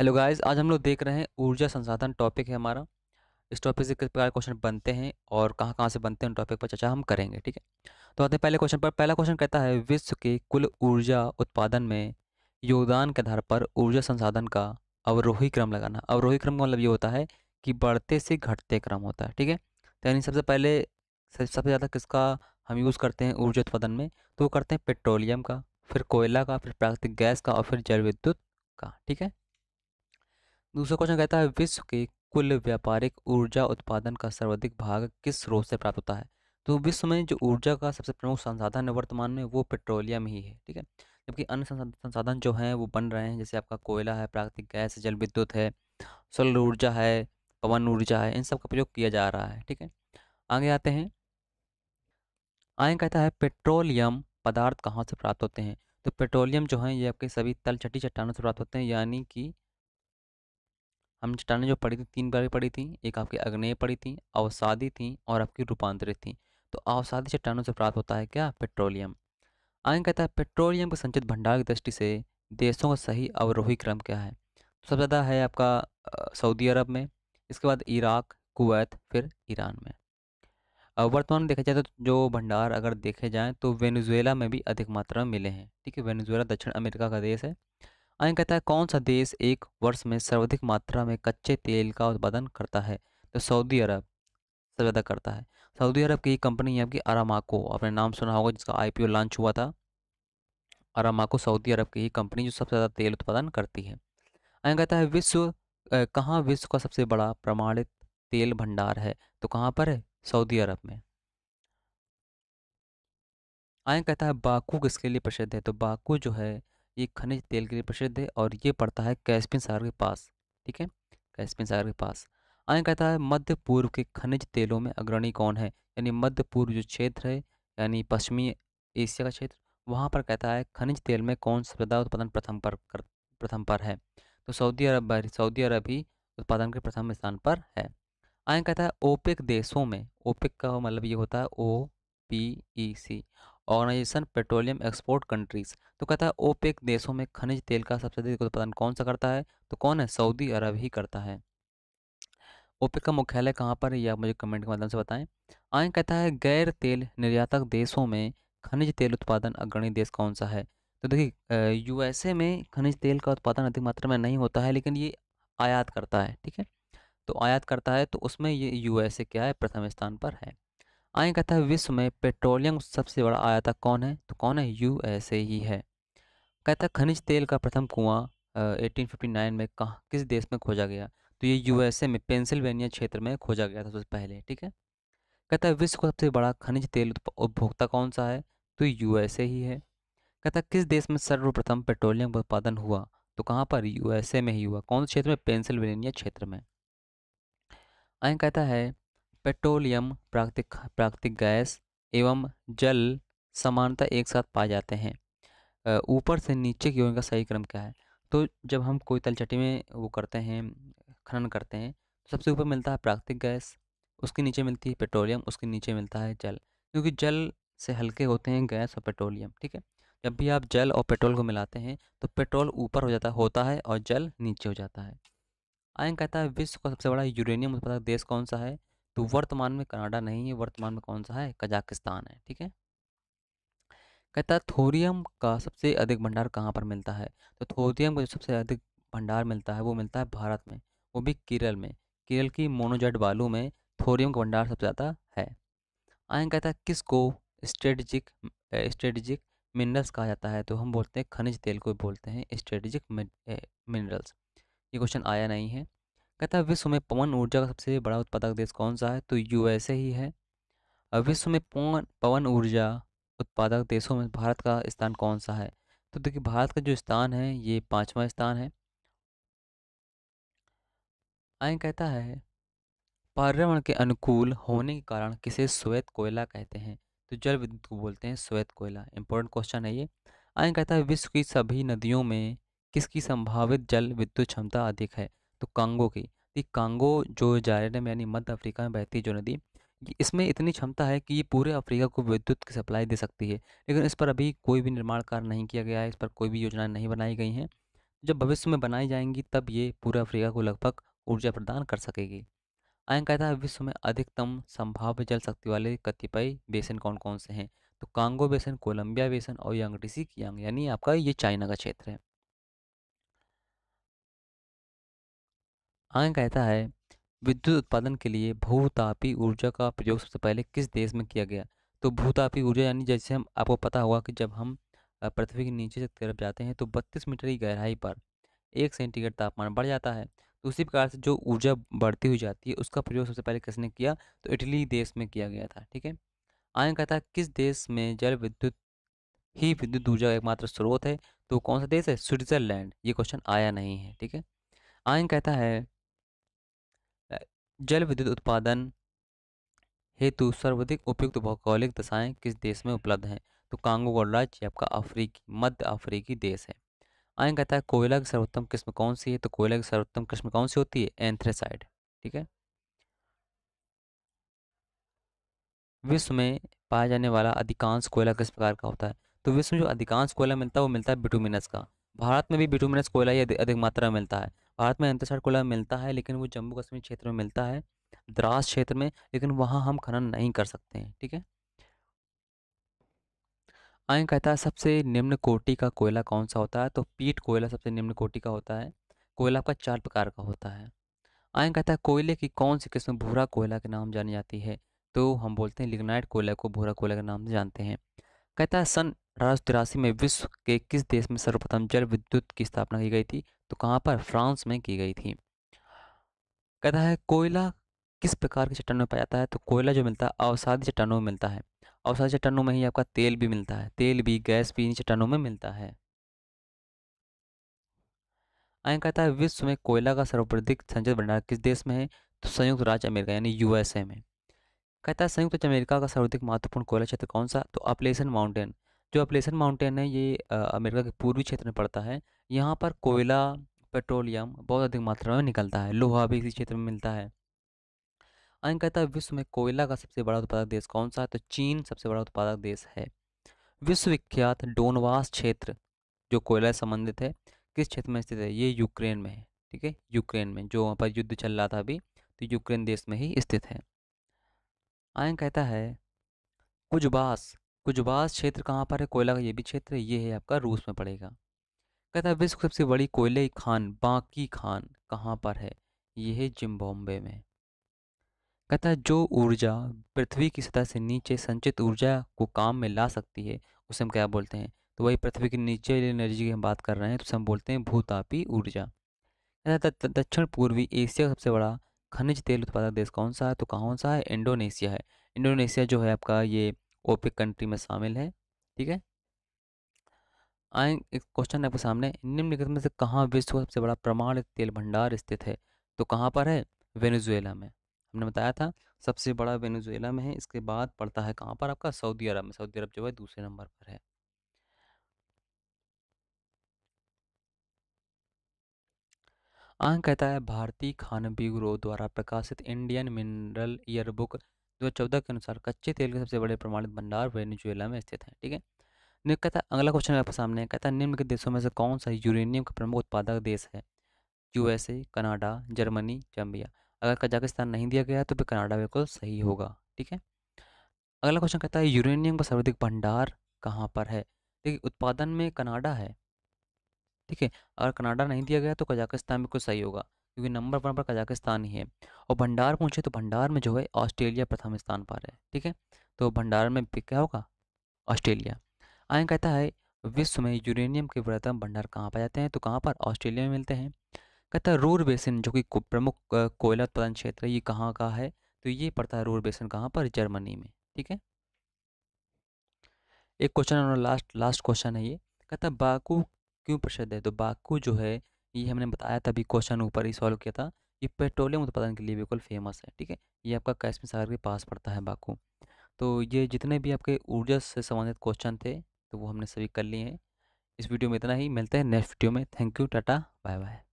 Hello guys आज हम लोग देख रहे हैं ऊर्जा संसाधन टॉपिक है हमारा इस टॉपिक से किस प्रकार क्वेश्चन बनते हैं और कहाँ कहाँ से बनते हैं उन टॉपिक पर चर्चा हम करेंगे ठीक है तो आते हैं पहले क्वेश्चन पर पहला क्वेश्चन कहता है विश्व के कुल ऊर्जा उत्पादन में योगदान के आधार पर ऊर्जा संसाधन का अवरोही क्रम लगाना अवरोही क्रम का मतलब ये होता है कि बढ़ते से घटते क्रम होता है ठीक है तो यानी सबसे पहले सबसे ज़्यादा किसका हम यूज़ करते हैं ऊर्जा उत्पादन में तो वो करते हैं पेट्रोलियम का फिर कोयला का फिर प्राकृतिक गैस का और फिर जल विद्युत का ठीक है दूसरा क्वेश्चन कहता है विश्व के कुल व्यापारिक ऊर्जा उत्पादन का सर्वाधिक भाग किस स्रोत से प्राप्त होता है तो विश्व में जो ऊर्जा का सबसे प्रमुख संसाधन है वर्तमान में वो पेट्रोलियम ही है ठीक है जबकि अन्य संसाधन जो हैं वो बन रहे हैं जैसे आपका कोयला है प्राकृतिक गैस जल विद्युत है सोलर ऊर्जा है पवन ऊर्जा है इन सब का प्रयोग किया जा रहा है ठीक है आगे आते हैं आगे कहता है पेट्रोलियम पदार्थ कहाँ से प्राप्त होते हैं तो पेट्रोलियम जो है ये आपके सभी चट्टी चट्टानों से प्राप्त होते हैं यानी कि हम चट्टाने जो पड़ी थी तीन बार पड़ी थी एक आपकी अग्नेय पड़ी थी अवसादी थी और आपकी रूपांतरित थी तो अवसादी चट्टानों से प्राप्त होता है क्या पेट्रोलियम आगे कहता है पेट्रोलियम के संचित भंडार की दृष्टि से देशों का सही अवरोही क्रम क्या है तो सबसे ज़्यादा है आपका सऊदी अरब में इसके बाद इराक कुवैत फिर ईरान में वर्तमान में देखा जाए तो जो भंडार अगर देखे जाएँ तो वेनेजुएला में भी अधिक मात्रा में मिले हैं ठीक है वेनेजुएला दक्षिण अमेरिका का देश है आगे कहता है कौन सा देश एक वर्ष में सर्वाधिक मात्रा में कच्चे तेल का उत्पादन करता है तो सऊदी अरब सबसे ज़्यादा करता है सऊदी अरब की कंपनी है आपकी अरामाको आपने नाम सुना होगा जिसका आई लॉन्च हुआ था अरामाको सऊदी अरब की ही कंपनी जो सबसे ज़्यादा तेल उत्पादन करती है आगे कहता है विश्व कहाँ विश्व का सबसे बड़ा प्रमाणित तेल भंडार है तो कहाँ पर है सऊदी अरब में आए कहता है बाकू किसके लिए प्रसिद्ध है तो बाकू जो है ये खनिज तेल के लिए प्रसिद्ध है और ये पड़ता है कैस्पिन सागर के पास ठीक है कैस्पिन सागर के पास आगे कहता है मध्य पूर्व के खनिज तेलों में अग्रणी कौन है यानी मध्य पूर्व जो क्षेत्र है यानी पश्चिमी एशिया का क्षेत्र वहाँ पर कहता है खनिज तेल में कौन सदा उत्पादन प्रथम पर कर प्रथम पर है तो सऊदी अरब सऊदी अरब ही उत्पादन के प्रथम स्थान पर है आगे कहता है ओपेक देशों में ओपेक का मतलब ये होता है O P E C organisation petroleum export countries तो कहता है ओपेक देशों में खनिज तेल का सबसे अधिक उत्पादन कौन सा करता है तो कौन है सऊदी अरब ही करता है ओपेक का मुख्यालय कहाँ पर है यह मुझे कमेंट के माध्यम से बताएं आय कहता है गैर तेल निर्यातक देशों में खनिज तेल उत्पादन अग्रणी देश कौन सा है तो देखिए यूएसए में खनिज तेल का उत्पादन अधिक मात्रा में नहीं होता है लेकिन ये आयात करता है ठीक है तो आयात करता है तो उसमें ये यूएसए क्या है प्रथम स्थान पर है आगे कहता है विश्व में पेट्रोलियम सबसे बड़ा आयातक कौन है तो कौन है ए ही है कहता है खनिज तेल का प्रथम कुआं 1859 में कहाँ किस देश में खोजा गया तो ये हाँ। यूएसए में पेंसिल्वेनिया क्षेत्र में खोजा गया था सबसे पहले ठीक है कहता है विश्व का सबसे बड़ा खनिज तेल उपभोक्ता कौन सा है तो यूएसए ही है कहता है किस देश में सर्वप्रथम पेट्रोलियम का उत्पादन हुआ तो कहाँ पर यूएसए में ही हुआ कौन से क्षेत्र में पेंसिल्वेनिया क्षेत्र में आए कहता है पेट्रोलियम प्राकृतिक प्राकृतिक गैस एवं जल समानता एक साथ पाए जाते हैं ऊपर से नीचे की ओर का सही क्रम क्या है तो जब हम कोई तलचटी में वो करते हैं खनन करते हैं तो सबसे ऊपर मिलता है प्राकृतिक गैस उसके नीचे मिलती है पेट्रोलियम उसके नीचे मिलता है जल क्योंकि जल से हल्के होते हैं गैस और पेट्रोलियम ठीक है जब भी आप जल और पेट्रोल को मिलाते हैं तो पेट्रोल ऊपर हो जाता होता है और जल नीचे हो जाता है आयन कहता है विश्व का सबसे बड़ा यूरेनियम उत्पादक देश कौन सा है तो वर्तमान में कनाडा नहीं है वर्तमान में कौन सा है कजाकिस्तान है ठीक है कहता है थोरियम का सबसे अधिक भंडार कहाँ पर मिलता है तो थोरियम का जो सबसे अधिक भंडार मिलता है वो मिलता है भारत में वो भी केरल में केरल की मोनोजेट बालू में थोरियम का भंडार सबसे ज़्यादा है आय कहता है किसको स्ट्रेटजिक स्ट्रेटजिक मिनरल्स कहा जाता है तो हम बोलते हैं खनिज तेल को बोलते हैं स्ट्रेटजिक मिनरल्स ये क्वेश्चन आया नहीं है कहता है विश्व में पवन ऊर्जा का सबसे बड़ा उत्पादक देश कौन सा है तो यूएसए ही है हाँ। विश्व में पवन पवन ऊर्जा उत्पादक देशों में भारत का स्थान कौन सा है तो देखिए भारत का जो स्थान है ये पाँचवा स्थान है आय कहता है पर्यावरण के अनुकूल होने के कारण किसे श्वेत कोयला कहते हैं तो जल विद्युत को बोलते हैं श्वेत कोयला इंपॉर्टेंट क्वेश्चन है ये आय कहता है विश्व की सभी नदियों में किसकी संभावित जल विद्युत क्षमता अधिक है तो कांगो की ये कांगो जो में यानी मध्य अफ्रीका में बहती जो नदी इसमें इतनी क्षमता है कि ये पूरे अफ्रीका को विद्युत की सप्लाई दे सकती है लेकिन इस पर अभी कोई भी निर्माण कार्य नहीं किया गया है इस पर कोई भी योजनाएँ नहीं बनाई गई हैं जब भविष्य में बनाई जाएंगी तब ये पूरे अफ्रीका को लगभग ऊर्जा प्रदान कर सकेगी आयन कहता है विश्व में अधिकतम संभाव्य जल शक्ति वाले कतिपय बेसन कौन कौन से हैं तो कांगो बेसन कोलंबिया बेसन और यांगटीसी यंग यानी आपका ये चाइना का क्षेत्र है आगे कहता है विद्युत उत्पादन के लिए भूतापी ऊर्जा का प्रयोग सबसे पहले किस देश में किया गया तो भूतापी ऊर्जा यानी जैसे हम आपको पता होगा कि जब हम पृथ्वी के नीचे की तरफ जाते हैं तो बत्तीस मीटर की गहराई पर एक सेंटीग्रेड तापमान बढ़ जाता है तो उसी प्रकार से जो ऊर्जा बढ़ती हुई जाती है उसका प्रयोग सबसे पहले किसने किया तो इटली देश में किया गया था ठीक है आयन कहता है किस देश में जल विद्युत ही विद्युत ऊर्जा का एकमात्र स्रोत है तो कौन सा देश है स्विट्जरलैंड ये क्वेश्चन आया नहीं है ठीक है आयन कहता है जल विद्युत उत्पादन हेतु सर्वाधिक उपयुक्त भौगोलिक दशाएं किस देश में उपलब्ध हैं तो कांगो गणराज्य आपका अफ्रीकी मध्य अफ्रीकी देश है आए कहता है कोयला की सर्वोत्तम किस्म कौन सी है तो कोयला की सर्वोत्तम किस्म कौन सी होती है एंथ्रेसाइड ठीक है विश्व में पाया जाने वाला अधिकांश कोयला किस प्रकार का होता है तो विश्व में जो अधिकांश कोयला मिलता है वो मिलता है बिटुमिनस का भारत में भी बिटुमिनस कोयला ही अधिक मात्रा में मिलता है भारत में अंतसार मिलता है लेकिन वो जम्मू कश्मीर क्षेत्र में मिलता है द्रास क्षेत्र में लेकिन वहाँ हम खनन नहीं कर सकते हैं ठीक है आय कहता है सबसे निम्न कोटि का कोयला कौन सा होता है तो पीठ कोयला सबसे निम्न कोटि का होता है कोयला आपका चार प्रकार का होता है आयन कहता है कोयले की कौन सी किस्म भूरा कोयला के नाम जानी जाती है तो हम बोलते हैं लिग्नाइट कोयला को भूरा कोयला के नाम से जानते हैं कहता है सन अठारह में विश्व के किस देश में सर्वप्रथम जल विद्युत की स्थापना की गई थी तो कहाँ पर फ्रांस में की गई थी कहता है कोयला किस प्रकार के चट्टानों में पाया जाता है तो कोयला जो मिलता है अवसादी चट्टानों में मिलता है अवसादी चट्टानों में ही आपका तेल भी मिलता है तेल भी गैस भी इन चट्टानों में मिलता है आय कहता है विश्व में कोयला का सर्वाधिक संचित भंडार किस देश में है तो संयुक्त राज्य अमेरिका यानी यूएसए में कहता है संयुक्त राज्य अमेरिका का सर्वाधिक महत्वपूर्ण कोयला क्षेत्र कौन सा तो अपलेसन माउंटेन जो अपलेसन माउंटेन है ये अमेरिका के पूर्वी क्षेत्र में पड़ता है यहाँ पर कोयला पेट्रोलियम बहुत अधिक मात्रा में निकलता है लोहा भी इसी क्षेत्र में मिलता है अंक कहता है विश्व में कोयला का सबसे बड़ा उत्पादक देश कौन सा है तो चीन सबसे बड़ा उत्पादक देश है विश्वविख्यात डोनवास क्षेत्र जो कोयला से संबंधित है किस क्षेत्र में स्थित है ये यूक्रेन में है ठीक है यूक्रेन में जो वहाँ पर युद्ध चल रहा था अभी तो यूक्रेन देश में ही स्थित है आयन कहता है कुजबास कुजबास क्षेत्र कहाँ पर है कोयला का ये भी क्षेत्र ये है आपका रूस में पड़ेगा कहता है विश्व सबसे बड़ी कोयले खान बाकी खान कहाँ पर है यह है जिम्बाब्वे में कहता है जो ऊर्जा पृथ्वी की सतह से नीचे संचित ऊर्जा को काम में ला सकती है उसे हम क्या बोलते हैं तो वही पृथ्वी के नीचे एनर्जी की हम बात कर रहे हैं तो उसे हम बोलते हैं भूतापी ऊर्जा दक्षिण पूर्वी एशिया का सबसे बड़ा खनिज तेल उत्पादक देश कौन सा है तो कौन सा है इंडोनेशिया है इंडोनेशिया जो है आपका ये ओपिक कंट्री में शामिल है ठीक है आए एक क्वेश्चन आपके सामने निम्नलिखित में से कहाँ विश्व का सबसे बड़ा प्रमाणित तेल भंडार स्थित है तो कहाँ पर है वेनेजुएला में हमने बताया था सबसे बड़ा वेनेजुएला में है इसके बाद पड़ता है कहाँ पर आपका सऊदी अरब में सऊदी अरब जो है दूसरे नंबर पर है आंग कहता है भारतीय खान ब्यूरो द्वारा प्रकाशित इंडियन मिनरल ईयरबुक दो चौदह के अनुसार कच्चे तेल के सबसे बड़े प्रमाणित भंडार वेनेजुएला में स्थित है ठीक है ने कहता अगला क्वेश्चन आपके सामने है कहता के देशों में से कौन सा यूरेनियम का प्रमुख उत्पादक देश है यूएसए कनाडा जर्मनी जम्बिया अगर कजाकिस्तान नहीं दिया गया तो फिर कनाडा बिल्कुल सही होगा ठीक है अगला क्वेश्चन कहता है यूरेनियम का सर्वाधिक भंडार कहाँ पर है देखिए उत्पादन में कनाडा है ठीक है अगर कनाडा नहीं दिया गया तो कजाकिस्तान बिल्कुल सही होगा क्योंकि नंबर वन पर कजाकिस्तान ही है और भंडार पूछे तो भंडार में जो है ऑस्ट्रेलिया प्रथम स्थान पर है ठीक है तो भंडार में क्या होगा ऑस्ट्रेलिया आयन कहता है हाँ। विश्व में यूरेनियम के वृहतम भंडार कहाँ पाए जाते हैं तो कहाँ पर ऑस्ट्रेलिया में मिलते हैं कहता है रूर बेसिन जो कि प्रमुख कोयला उत्पादन क्षेत्र है ये कहाँ का है तो ये पड़ता है रूर बेसिन कहाँ पर जर्मनी में ठीक है एक क्वेश्चन और लास्ट लास्ट क्वेश्चन है ये कहता है बाकू क्यों प्रसिद्ध है तो बाकू जो है ये हमने बताया अभी क्वेश्चन ऊपर ही सॉल्व किया था ये पेट्रोलियम उत्पादन के लिए बिल्कुल फेमस है ठीक है ये आपका कैश्मीर सागर के पास पड़ता है बाकू तो ये जितने भी आपके ऊर्जा से संबंधित क्वेश्चन थे तो वो हमने सभी कर लिए हैं इस वीडियो में इतना ही मिलते हैं नेक्स्ट वीडियो में thank you tata bye bye